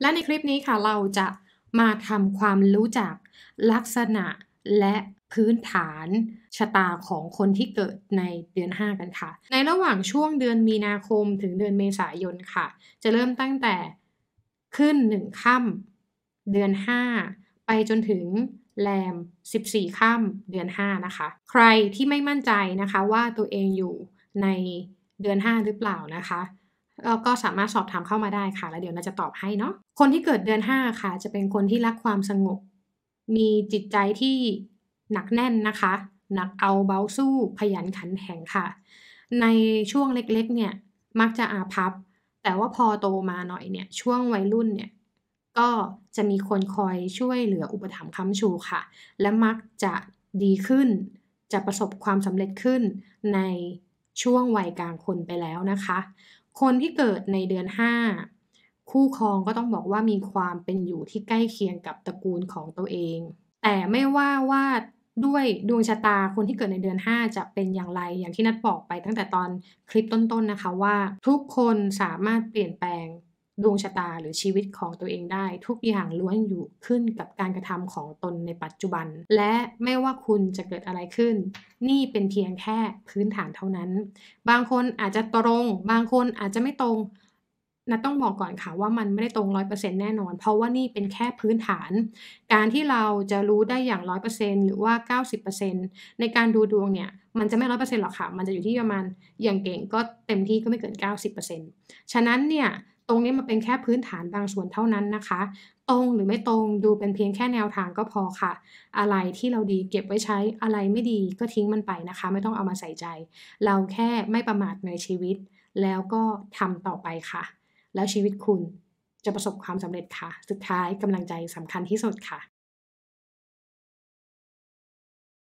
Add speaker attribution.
Speaker 1: และในคลิปนี้ค่ะเราจะมาทำความรู้จักลักษณะและพื้นฐานชะตาของคนที่เกิดในเดือน 5 กันค่ะ ในระหว่างช่วงเดือนมีนาคมถึงเดือนเมษายนค่ะ จะเริ่มตั้งแต่ขึ้น1ค่ำเดือน 5 ไปจนถึงแรม 14ค่ำเดือน5นะคะ ใครที่ไม่มั่นใจนะคะ ว่าตัวเองอยู่ในเดือน 5 หรือเปล่านะคะก็สามารถสอบถามเข้ามาได้ค่ะ แล้วเดี๋ยวน่าจะตอบให้เนาะ คนที่เกิดเดือน 5 ค่ะ จะเป็นคนที่รักความสงบ มีจิตใจที่หนักแน่นนะคะ หนักเอาเบาสู้ขยันขันแข็งค่ะ ในช่วงเล็กๆ เนี่ย มักจะอาพับ แต่ว่าพอโตมาหน่อย เนี่ย ช่วงวัยรุ่นเนี่ย ก็จะมีคนคอยช่วยเหลืออุปถัมภ์ค้ำชูค่ะ และมักจะดีขึ้น จะประสบความสำเร็จขึ้นในช่วงวัยกลางคนไปแล้วนะคะคนที่เกิดในเดือน 5 คู่ครองก็ต้องบอกว่ามีความเป็นอยู่ที่ใกล้เคียงกับตระกูลของตัวเอง แต่ไม่ว่าว่าด้วยดวงชะตาคนที่เกิดในเดือน 5 จะเป็นอย่างไรอย่างที่นัดบอกไปตั้งแต่ตอนคลิปต้นๆนนะคะว่าทุกคนสามารถเปลี่ยนแปลงดวงชะตาหรือชีวิตของตัวเองได้ ทุกอย่างล้วนอยู่ขึ้นกับการกระทำของตนในปัจจุบัน และไม่ว่าคุณจะเกิดอะไรขึ้น นี่เป็นเพียงแค่พื้นฐานเท่านั้น บางคนอาจจะตรงบางคนอาจจะไม่ตรงนะต้องบอกก่อนค่ะว่ามันไม่ได้ตรงร้อยเปอร์เซ็นแน่นอน เพราะว่านี่เป็นแค่พื้นฐาน การที่เราจะรู้ได้อย่างร้อยเปอร์เซ็นหรือว่าเก้าสิบเปอร์เซ็นตในการดูดวงเนี่ยมันจะไม่ร้อยเปอร์เซ็นหรอกค่ะมันจะอยู่ที่ประมาณอย่างเก่งก็เต็มที่ก็ไม่เกินเก้าสิบเปอร์เซ็นฉะนั้นเนี่ยตรงนี้มันเป็นแค่พื้นฐานบางส่วนเท่านั้นนะคะ ตรงหรือไม่ตรงดูเป็นเพียงแค่แนวทางก็พอค่ะ อะไรที่เราดีเก็บไว้ใช้อะไรไม่ดีก็ทิ้งมันไปนะคะ ไม่ต้องเอามาใส่ใจ เราแค่ไม่ประมาทในชีวิต แล้วก็ทำต่อไปค่ะ แล้วชีวิตคุณจะประสบความสำเร็จค่ะ สุดท้ายกำลังใจสำคัญที่สุดค่ะ